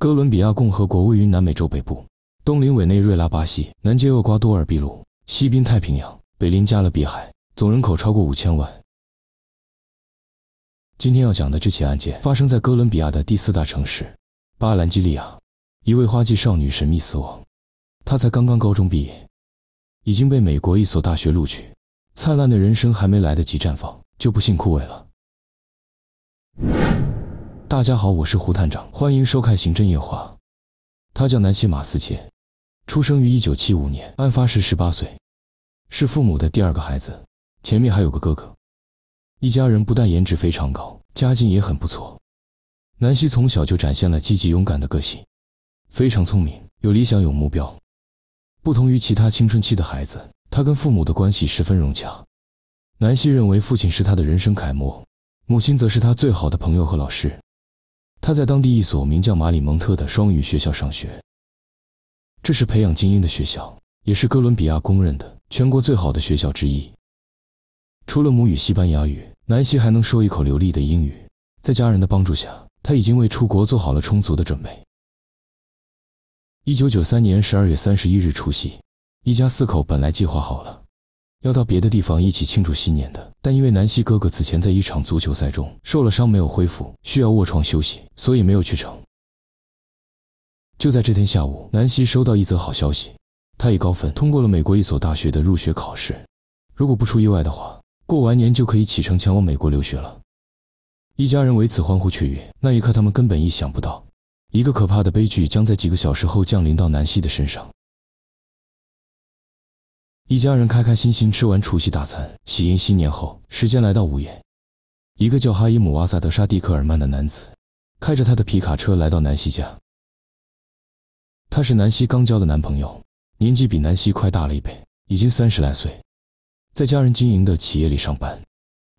哥伦比亚共和国位于南美洲北部，东邻委内瑞拉、巴西，南接厄瓜多尔、秘鲁，西濒太平洋，北临加勒比海。总人口超过五千万。今天要讲的这起案件发生在哥伦比亚的第四大城市巴兰基利亚，一位花季少女神秘死亡。她才刚刚高中毕业，已经被美国一所大学录取，灿烂的人生还没来得及绽放，就不幸枯萎了。大家好，我是胡探长，欢迎收看《刑侦夜话》。他叫南希·马斯切，出生于一九七五年，案发时十八岁，是父母的第二个孩子，前面还有个哥哥。一家人不但颜值非常高，家境也很不错。南希从小就展现了积极勇敢的个性，非常聪明，有理想有目标。不同于其他青春期的孩子，他跟父母的关系十分融洽。南希认为父亲是他的人生楷模，母亲则是他最好的朋友和老师。他在当地一所名叫马里蒙特的双语学校上学，这是培养精英的学校，也是哥伦比亚公认的全国最好的学校之一。除了母语西班牙语，南希还能说一口流利的英语。在家人的帮助下，他已经为出国做好了充足的准备。一九九三年十二月三十一日除夕，一家四口本来计划好了。要到别的地方一起庆祝新年，的但因为南希哥哥此前在一场足球赛中受了伤，没有恢复，需要卧床休息，所以没有去成。就在这天下午，南希收到一则好消息，他以高分通过了美国一所大学的入学考试。如果不出意外的话，过完年就可以启程前往美国留学了。一家人为此欢呼雀跃，那一刻他们根本意想不到，一个可怕的悲剧将在几个小时后降临到南希的身上。一家人开开心心吃完除夕大餐，喜迎新年后。时间来到午夜，一个叫哈伊姆·瓦萨德·沙蒂克尔曼的男子开着他的皮卡车来到南希家。他是南希刚交的男朋友，年纪比南希快大了一倍，已经三十来岁，在家人经营的企业里上班。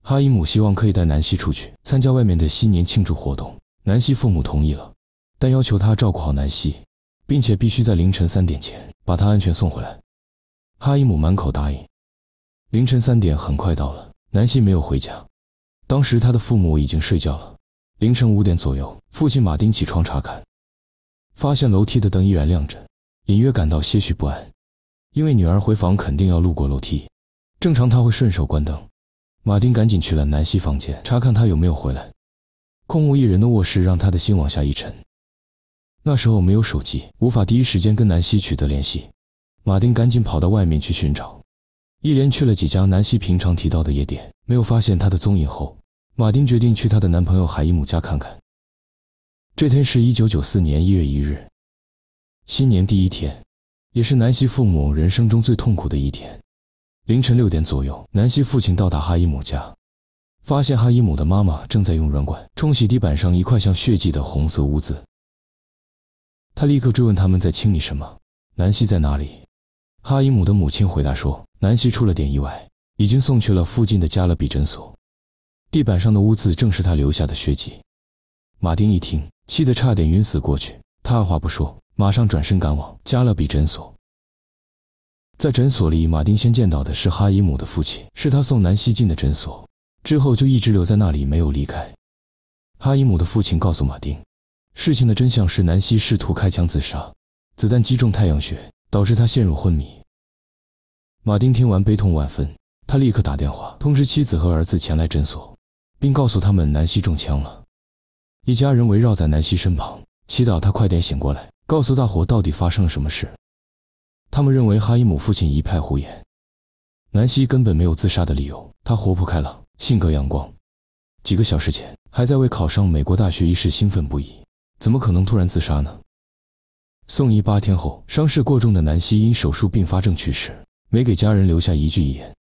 哈伊姆希望可以带南希出去参加外面的新年庆祝活动。南希父母同意了，但要求他照顾好南希，并且必须在凌晨三点前把她安全送回来。哈伊姆满口答应。凌晨三点，很快到了。南希没有回家，当时他的父母已经睡觉了。凌晨五点左右，父亲马丁起床查看，发现楼梯的灯依然亮着，隐约感到些许不安，因为女儿回房肯定要路过楼梯，正常他会顺手关灯。马丁赶紧去了南希房间，查看她有没有回来。空无一人的卧室让他的心往下一沉。那时候没有手机，无法第一时间跟南希取得联系。马丁赶紧跑到外面去寻找，一连去了几家南希平常提到的夜店，没有发现她的踪影。后，马丁决定去她的男朋友海伊姆家看看。这天是一九九四年一月一日，新年第一天，也是南希父母人生中最痛苦的一天。凌晨六点左右，南希父亲到达哈伊姆家，发现哈伊姆的妈妈正在用软管冲洗地板上一块像血迹的红色污渍。他立刻追问他们在清理什么，南希在哪里？哈伊姆的母亲回答说：“南希出了点意外，已经送去了附近的加勒比诊所。地板上的污渍正是他留下的血迹。”马丁一听，气得差点晕死过去。他二话不说，马上转身赶往加勒比诊所。在诊所里，马丁先见到的是哈伊姆的父亲，是他送南希进的诊所，之后就一直留在那里没有离开。哈伊姆的父亲告诉马丁，事情的真相是南希试图开枪自杀，子弹击中太阳穴，导致他陷入昏迷。马丁听完悲痛万分，他立刻打电话通知妻子和儿子前来诊所，并告诉他们南希中枪了。一家人围绕在南希身旁，祈祷她快点醒过来，告诉大伙到底发生了什么事。他们认为哈伊姆父亲一派胡言，南希根本没有自杀的理由。她活泼开朗，性格阳光，几个小时前还在为考上美国大学一事兴奋不已，怎么可能突然自杀呢？送医八天后，伤势过重的南希因手术并发症去世。没给家人留下一句遗言。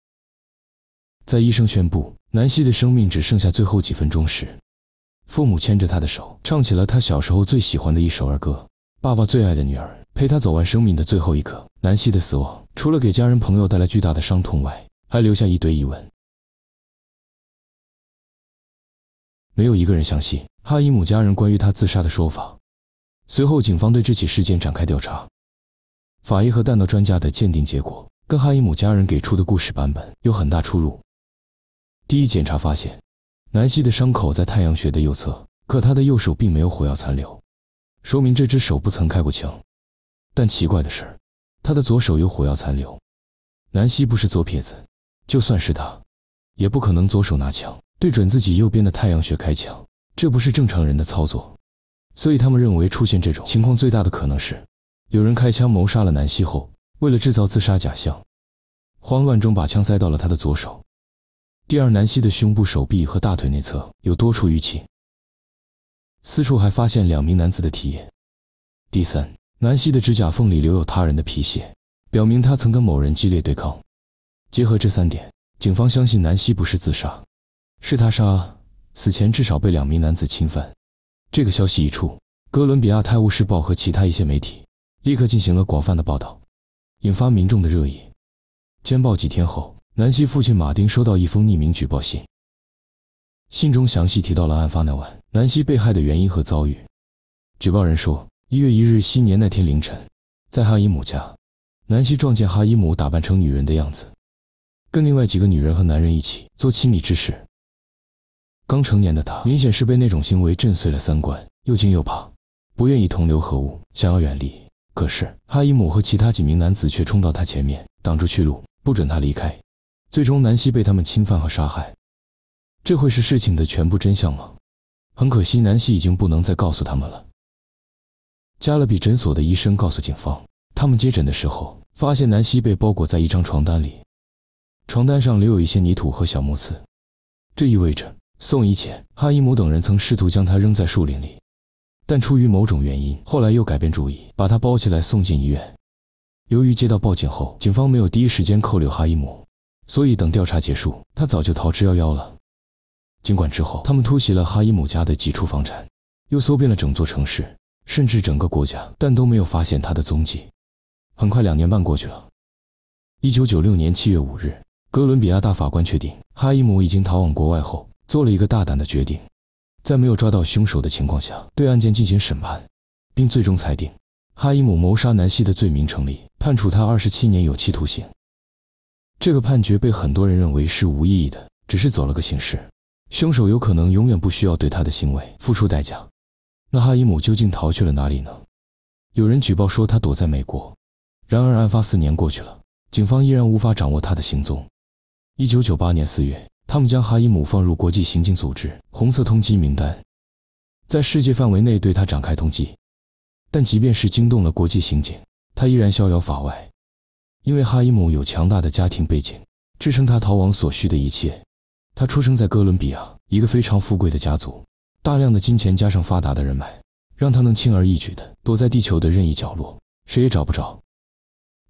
在医生宣布南希的生命只剩下最后几分钟时，父母牵着她的手，唱起了她小时候最喜欢的一首儿歌。爸爸最爱的女儿，陪她走完生命的最后一刻。南希的死亡，除了给家人朋友带来巨大的伤痛外，还留下一堆疑问。没有一个人相信哈伊姆家人关于他自杀的说法。随后，警方对这起事件展开调查，法医和弹道专家的鉴定结果。跟哈伊姆家人给出的故事版本有很大出入。第一检查发现，南希的伤口在太阳穴的右侧，可她的右手并没有火药残留，说明这只手不曾开过枪。但奇怪的是，她的左手有火药残留。南希不是左撇子，就算是她，也不可能左手拿枪对准自己右边的太阳穴开枪，这不是正常人的操作。所以他们认为出现这种情况最大的可能是，有人开枪谋杀了南希后。为了制造自杀假象，慌乱中把枪塞到了他的左手。第二，南希的胸部、手臂和大腿内侧有多处淤青。四处还发现两名男子的体液。第三，南希的指甲缝里留有他人的皮屑，表明他曾跟某人激烈对抗。结合这三点，警方相信南希不是自杀，是他杀，死前至少被两名男子侵犯。这个消息一出，哥伦比亚《泰晤士报》和其他一些媒体立刻进行了广泛的报道。引发民众的热议。间报几天后，南希父亲马丁收到一封匿名举报信，信中详细提到了案发那晚南希被害的原因和遭遇。举报人说，一月一日新年那天凌晨，在哈伊姆家，南希撞见哈伊姆打扮成女人的样子，跟另外几个女人和男人一起做亲密之事。刚成年的他，明显是被那种行为震碎了三观，又惊又怕，不愿意同流合污，想要远离。可是哈伊姆和其他几名男子却冲到他前面，挡住去路，不准他离开。最终，南希被他们侵犯和杀害。这会是事情的全部真相吗？很可惜，南希已经不能再告诉他们了。加勒比诊所的医生告诉警方，他们接诊的时候发现南希被包裹在一张床单里，床单上留有一些泥土和小木刺，这意味着送医前，哈伊姆等人曾试图将他扔在树林里。但出于某种原因，后来又改变主意，把他包起来送进医院。由于接到报警后，警方没有第一时间扣留哈伊姆，所以等调查结束，他早就逃之夭夭了。尽管之后他们突袭了哈伊姆家的几处房产，又搜遍了整座城市，甚至整个国家，但都没有发现他的踪迹。很快，两年半过去了。一九九六年七月五日，哥伦比亚大法官确定哈伊姆已经逃往国外后，做了一个大胆的决定。在没有抓到凶手的情况下，对案件进行审判，并最终裁定哈伊姆谋杀南希的罪名成立，判处他二十七年有期徒刑。这个判决被很多人认为是无意义的，只是走了个形式。凶手有可能永远不需要对他的行为付出代价。那哈伊姆究竟逃去了哪里呢？有人举报说他躲在美国，然而案发四年过去了，警方依然无法掌握他的行踪。一九九八年四月。他们将哈伊姆放入国际刑警组织红色通缉名单，在世界范围内对他展开通缉。但即便是惊动了国际刑警，他依然逍遥法外，因为哈伊姆有强大的家庭背景支撑他逃亡所需的一切。他出生在哥伦比亚一个非常富贵的家族，大量的金钱加上发达的人脉，让他能轻而易举地躲在地球的任意角落，谁也找不着。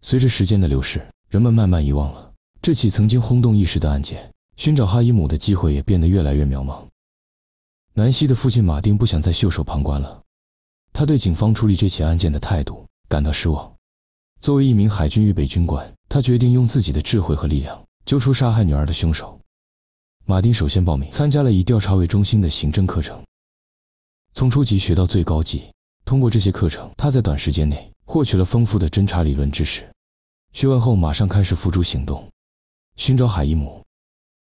随着时间的流逝，人们慢慢遗忘了这起曾经轰动一时的案件。寻找哈伊姆的机会也变得越来越渺茫。南希的父亲马丁不想再袖手旁观了，他对警方处理这起案件的态度感到失望。作为一名海军预备军官，他决定用自己的智慧和力量揪出杀害女儿的凶手。马丁首先报名参加了以调查为中心的刑侦课程，从初级学到最高级。通过这些课程，他在短时间内获取了丰富的侦查理论知识。学完后，马上开始付诸行动，寻找海伊姆。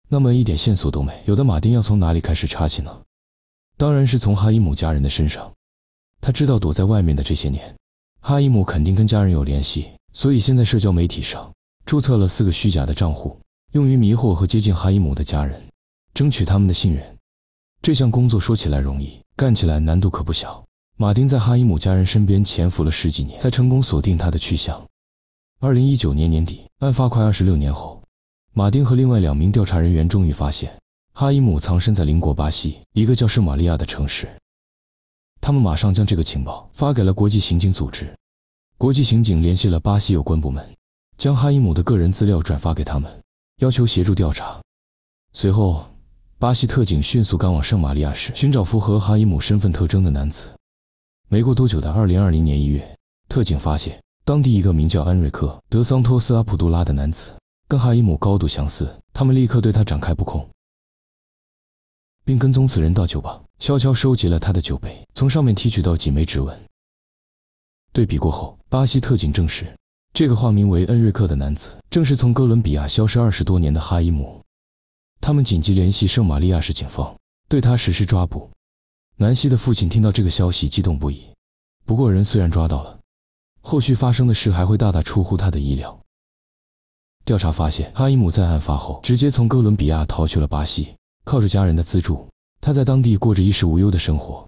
那么一点线索都没，有的马丁要从哪里开始查起呢？当然是从哈伊姆家人的身上。他知道躲在外面的这些年，哈伊姆肯定跟家人有联系，所以先在社交媒体上注册了四个虚假的账户，用于迷惑和接近哈伊姆的家人，争取他们的信任。这项工作说起来容易，干起来难度可不小。马丁在哈伊姆家人身边潜伏了十几年，才成功锁定他的去向。二零一九年年底，案发快二十六年后。马丁和另外两名调查人员终于发现，哈伊姆藏身在邻国巴西一个叫圣玛利亚的城市。他们马上将这个情报发给了国际刑警组织。国际刑警联系了巴西有关部门，将哈伊姆的个人资料转发给他们，要求协助调查。随后，巴西特警迅速赶往圣玛利亚市，寻找符合哈伊姆身份特征的男子。没过多久的二零二零年一月，特警发现当地一个名叫安瑞克·德桑托斯·阿普杜拉的男子。跟哈伊姆高度相似，他们立刻对他展开布控，并跟踪此人到酒吧，悄悄收集了他的酒杯，从上面提取到几枚指纹。对比过后，巴西特警证实，这个化名为恩瑞克的男子正是从哥伦比亚消失二十多年的哈伊姆。他们紧急联系圣玛利亚市警方，对他实施抓捕。南希的父亲听到这个消息，激动不已。不过，人虽然抓到了，后续发生的事还会大大出乎他的意料。调查发现，哈伊姆在案发后直接从哥伦比亚逃去了巴西，靠着家人的资助，他在当地过着衣食无忧的生活。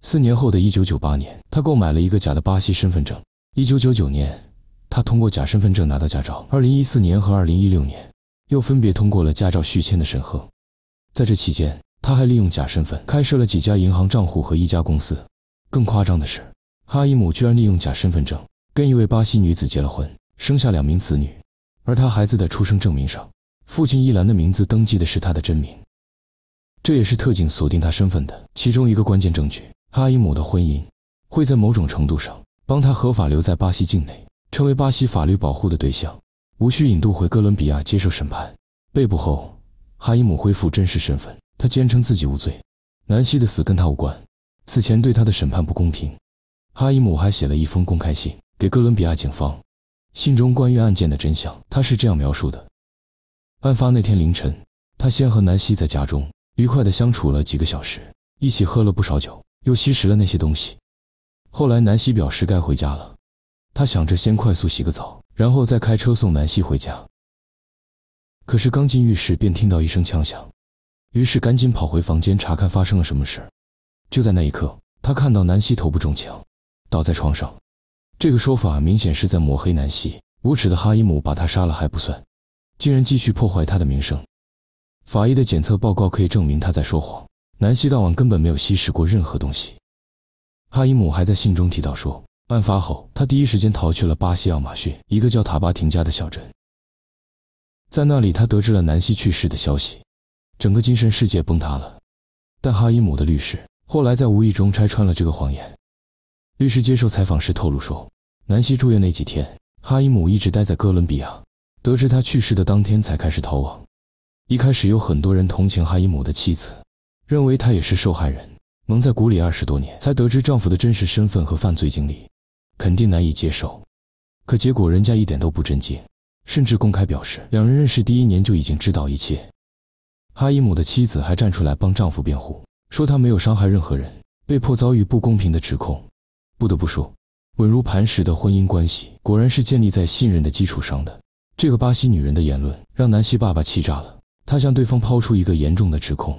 四年后的一九九八年，他购买了一个假的巴西身份证。一九九九年，他通过假身份证拿到驾照。二零一四年和二零一六年，又分别通过了驾照续签的审核。在这期间，他还利用假身份开设了几家银行账户和一家公司。更夸张的是，哈伊姆居然利用假身份证跟一位巴西女子结了婚，生下两名子女。而他孩子的出生证明上，父亲伊兰的名字登记的是他的真名，这也是特警锁定他身份的其中一个关键证据。哈伊姆的婚姻会在某种程度上帮他合法留在巴西境内，成为巴西法律保护的对象，无需引渡回哥伦比亚接受审判。被捕后，哈伊姆恢复真实身份，他坚称自己无罪，南希的死跟他无关。此前对他的审判不公平。哈伊姆还写了一封公开信给哥伦比亚警方。信中关于案件的真相，他是这样描述的：案发那天凌晨，他先和南希在家中愉快地相处了几个小时，一起喝了不少酒，又吸食了那些东西。后来南希表示该回家了，他想着先快速洗个澡，然后再开车送南希回家。可是刚进浴室便听到一声枪响，于是赶紧跑回房间查看发生了什么事就在那一刻，他看到南希头部中枪，倒在床上。这个说法明显是在抹黑南希，无耻的哈伊姆把他杀了还不算，竟然继续破坏他的名声。法医的检测报告可以证明他在说谎，南希当晚根本没有吸食过任何东西。哈伊姆还在信中提到说，案发后他第一时间逃去了巴西亚马逊一个叫塔巴廷加的小镇，在那里他得知了南希去世的消息，整个精神世界崩塌了。但哈伊姆的律师后来在无意中拆穿了这个谎言。律师接受采访时透露说，南希住院那几天，哈伊姆一直待在哥伦比亚。得知他去世的当天才开始逃亡。一开始有很多人同情哈伊姆的妻子，认为她也是受害人，蒙在鼓里二十多年才得知丈夫的真实身份和犯罪经历，肯定难以接受。可结果人家一点都不震惊，甚至公开表示两人认识第一年就已经知道一切。哈伊姆的妻子还站出来帮丈夫辩护，说她没有伤害任何人，被迫遭遇不公平的指控。不得不说，稳如磐石的婚姻关系果然是建立在信任的基础上的。这个巴西女人的言论让南希爸爸气炸了，他向对方抛出一个严重的指控：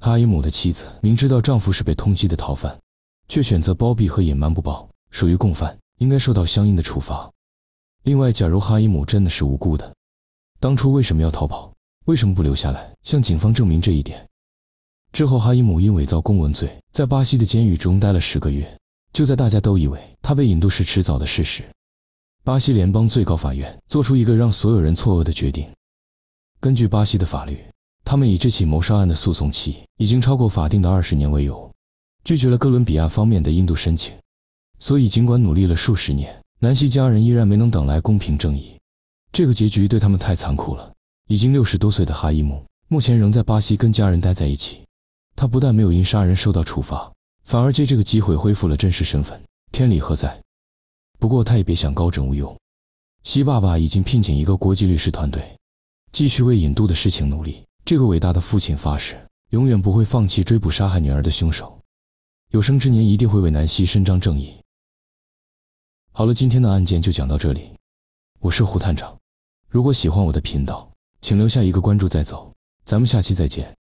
哈伊姆的妻子明知道丈夫是被通缉的逃犯，却选择包庇和隐瞒不报，属于共犯，应该受到相应的处罚。另外，假如哈伊姆真的是无辜的，当初为什么要逃跑？为什么不留下来向警方证明这一点？之后，哈伊姆因伪造公文罪，在巴西的监狱中待了十个月。就在大家都以为他被引渡是迟早的事实，巴西联邦最高法院做出一个让所有人错愕的决定。根据巴西的法律，他们以这起谋杀案的诉讼期已经超过法定的二十年为由，拒绝了哥伦比亚方面的印度申请。所以，尽管努力了数十年，南希家人依然没能等来公平正义。这个结局对他们太残酷了。已经六十多岁的哈伊姆目前仍在巴西跟家人待在一起，他不但没有因杀人受到处罚。反而借这个机会恢复了真实身份，天理何在？不过他也别想高枕无忧，西爸爸已经聘请一个国际律师团队，继续为引渡的事情努力。这个伟大的父亲发誓，永远不会放弃追捕杀害女儿的凶手，有生之年一定会为南希伸张正义。好了，今天的案件就讲到这里，我是胡探长。如果喜欢我的频道，请留下一个关注再走，咱们下期再见。